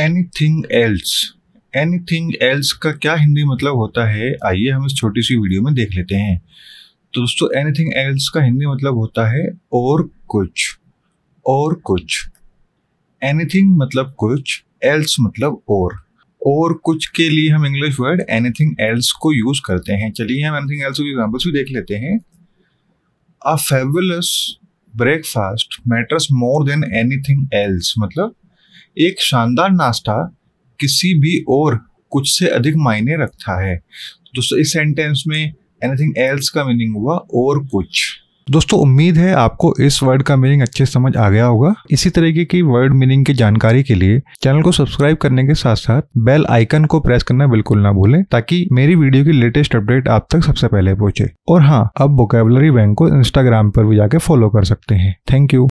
anything else anything else का क्या हिंदी मतलब होता है आइए हम इस छोटी सी वीडियो में देख लेते हैं तो दोस्तों एनीथिंग एल्स का हिंदी मतलब होता है और कुछ और कुछ एनीथिंग मतलब कुछ एल्स मतलब और और कुछ के लिए हम इंग्लिश वर्ड एनीथिंग एल्स को यूज करते हैं चलिए हम एनीथिंग एल्स की एग्जांपल्स भी देख लेते हैं a fabulous breakfast matters more than anything else मतलब एक शानदार नाश्ता किसी भी और कुछ से अधिक मायने रखता है दोस्तों इस सेंटेंस में एनीथिंग एल्स का मीनिंग हुआ और कुछ दोस्तों उम्मीद है आपको इस वर्ड का मीनिंग अच्छे समझ आ गया होगा इसी तरीके की वर्ड मीनिंग की जानकारी के लिए चैनल को सब्सक्राइब करने के साथ साथ बेल आइकन को प्रेस करना बिल्कुल ना भूलें ताकि मेरी वीडियो की लेटेस्ट अपडेट आप तक सबसे पहले पहुंचे और हाँ अब वोकेबलरी बैंक को इंस्टाग्राम पर भी जाके फॉलो कर सकते हैं थैंक यू